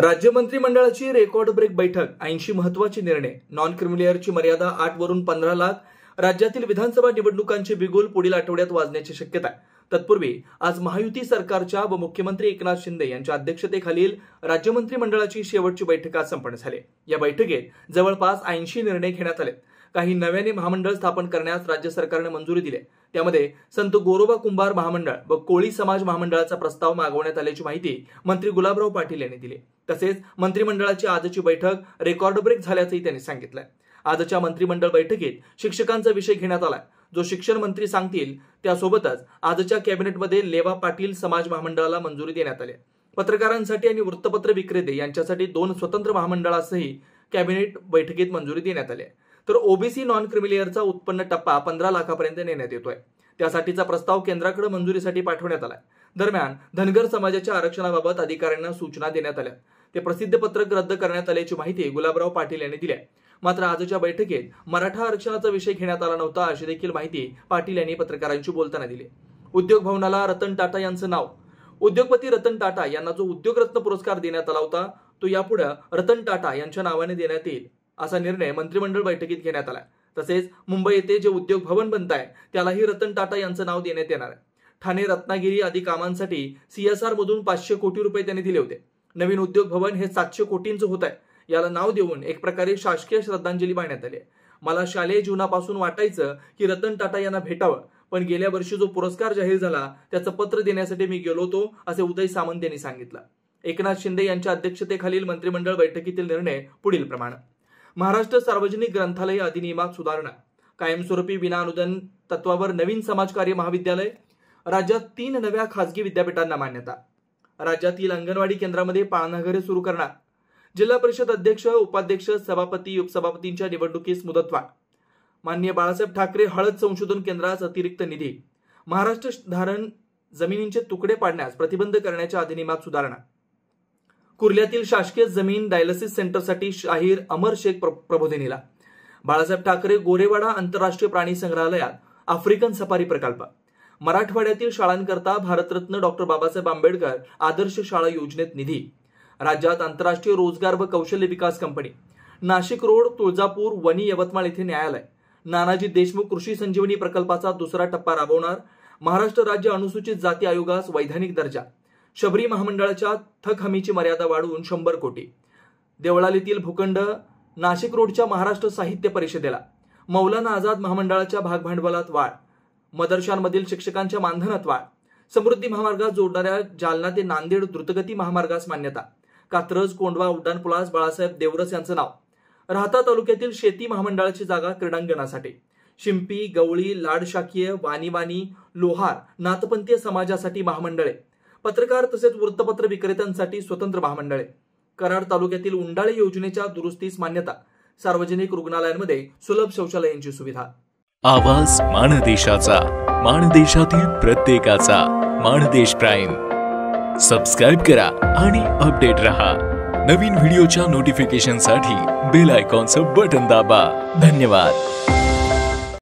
राज्य मंत्रिमंडळाची record break बैठक ऐंशी महत्वाचे निर्णय नॉन क्रिमिलेअरची मर्यादा आठ वरून पंधरा लाख राज्यातील विधानसभा निवडणुकांचे बिगुल पुढील आठवड्यात वाजण्याची शक्यता तत्पूर्वी आज महायुती सरकारच्या व मुख्यमंत्री एकनाथ शिंदे यांच्या अध्यक्षतेखालील राज्य मंत्रिमंडळाची शेवटची बैठक आज संपन्न झाली या बैठकीत जवळपास ऐंशी निर्णय घेण्यात आले काही नव्याने महामंडळ स्थापन करण्यास राज्य सरकारने मंजुरी दिली त्यामध्ये संत गोरोबा कुंभार महामंडळ व कोळी समाज महामंडळाचा प्रस्ताव मागवण्यात आल्याची माहिती मंत्री गुलाबराव पाटील यांनी दिली तसेच मंत्रिमंडळाची आजची बैठक रेकॉर्ड ब्रेक झाल्याचंही त्यांनी सांगितलं आजच्या मंत्रिमंडळ बैठकीत शिक्षकांचा विषय घेण्यात आला जो शिक्षण मंत्री सांगतील त्यासोबतच आजच्या कॅबिनेटमध्ये लेवा पाटील समाज महामंडळाला मंजुरी देण्यात आली पत्रकारांसाठी आणि वृत्तपत्र विक्रेते यांच्यासाठी दोन स्वतंत्र महामंडळासही कॅबिनेट बैठकीत मंजुरी देण्यात आली तर ओबीसी नॉन क्रिमिलियरचा उत्पन्न टप्पा पंधरा लाखापर्यंत नेण्यात येतोय त्यासाठीचा प्रस्ताव केंद्राकडे मंजुरीसाठी पाठवण्यात आलाय दरम्यान धनगर समाजाच्या आरक्षणाबाबत अधिकाऱ्यांना सूचना देण्यात आल्या ते प्रसिद्ध पत्रक रद्द करण्यात आल्याची माहिती गुलाबराव पाटील यांनी दिली मात्र आजच्या बैठकीत मराठा आरक्षणाचा विषय घेण्यात आला नव्हता अशी देखील माहिती पाटील यांनी पत्रकारांशी बोलताना दिली उद्योग भवनाला रतन टाटा यांचं नाव उद्योगपती रतन टाटा यांना जो उद्योगरत्न पुरस्कार देण्यात आला होता तो यापुढे रतन टाटा यांच्या नावाने देण्यात येईल असा निर्णय मंत्रिमंडळ बैठकीत घेण्यात आला तसेच मुंबई येथे जे उद्योग भवन बनत आहे त्यालाही रतन टाटा यांचं नाव देण्यात येणार आहे ठाणे रत्नागिरी आदी कामांसाठी सीएसआर मधून पाचशे कोटी रुपये त्यांनी दिले होते नवीन उद्योग भवन हे सातशे कोटींचं होत आहे याला नाव देऊन एक प्रकारे शासकीय श्रद्धांजली वाहण्यात आली मला शालेय जीवनापासून वाटायचं की रतन टाटा यांना भेटावं पण गेल्या वर्षी जो पुरस्कार जाहीर झाला त्याचं पत्र देण्यासाठी मी गेलो होतो असे उदय सामंत यांनी सांगितलं एकनाथ शिंदे यांच्या अध्यक्षतेखालील मंत्रिमंडळ बैठकीतील निर्णय पुढील प्रमाणे महाराष्ट्र सार्वजनिक ग्रंथालय अधिनियमात सुधारणा कायमस्वरूपी विनाअनुदान तत्वावर नवीन समाजकार्य महाविद्यालय राज्यात तीन नव्या खासगी विद्यापीठांना मान्यता राज्यातील अंगणवाडी केंद्रामध्ये पाळणाघरे सुरू करणार जिल्हा परिषद अध्यक्ष उपाध्यक्ष सभापती उपसभापतींच्या निवडणुकीस मुदतवाढ मान्य बाळासाहेब ठाकरे हळद संशोधन केंद्रास अतिरिक्त निधी महाराष्ट्र धारण जमिनींचे तुकडे पाडण्यास प्रतिबंध करण्याच्या अधिनियमात सुधारणा कुर्ल्यातील शासकीय जमीन डायलिसिस सेंटरसाठी शाहीर अमर शेख प्रबोधिनीला बाळासाहेब ठाकरे गोरेवाडा आंतरराष्ट्रीय प्राणी संग्रहालयात आफ्रिकन सफारी प्रकल्प मराठवाड्यातील शाळांकरता भारतरत्न डॉक्टर बाबासाहेब आंबेडकर आदर्श शाळा योजनेत निधी राज्यात आंतरराष्ट्रीय रोजगार व कौशल्य विकास कंपनी नाशिक रोड तुळजापूर वणी यवतमाळ येथे न्यायालय नानाजी देशमुख कृषी संजीवनी प्रकल्पाचा दुसरा टप्पा राबवणार महाराष्ट्र राज्य अनुसूचित जाती आयोगास वैधानिक दर्जा शबरी महामंडळाच्या थक हमीची मर्यादा वाढवून शंभर कोटी देवळालीतील भूखंड नाशिक रोडच्या महाराष्ट्र साहित्य परिषदेला मौलाना आझाद महामंडळाच्या भागभांडवलात वाढ मदरशांमधील शिक्षकांच्या मानधनात वाढ समृद्धी महामार्गात जोडणाऱ्या जालना ते नांदेड द्रुतगती महामार्गास मान्यता कात्रज कोंडवा उड्डाणपुलास बाळासाहेब देवरस यांचं नाव राहता तालुक्यातील शेती महामंडळाची जागा क्रीडांगणासाठी शिंपी गवळी लाडशाकीय वाणीवाणी लोहार नाथपंथीय समाजासाठी महामंडळे पत्रकार तसेच वृत्तपत्र विक्रेत्यांसाठी स्वतंत्र महामंडळे कराड तालुक्यातील उंडाळे योजनेच्या दुरुस्तीस मान्यता सार्वजनिक रुग्णालयांमध्ये सुलभ शौचालयांची सुविधा आवाज मानदेशाचा मानदेशातील प्रत्येकाचा मानदेश प्राईम सबस्क्राईब करा आणि अपडेट रहा नवीन व्हिडिओच्या नोटिफिकेशनसाठी बेल आयकॉनचं बटन दाबा धन्यवाद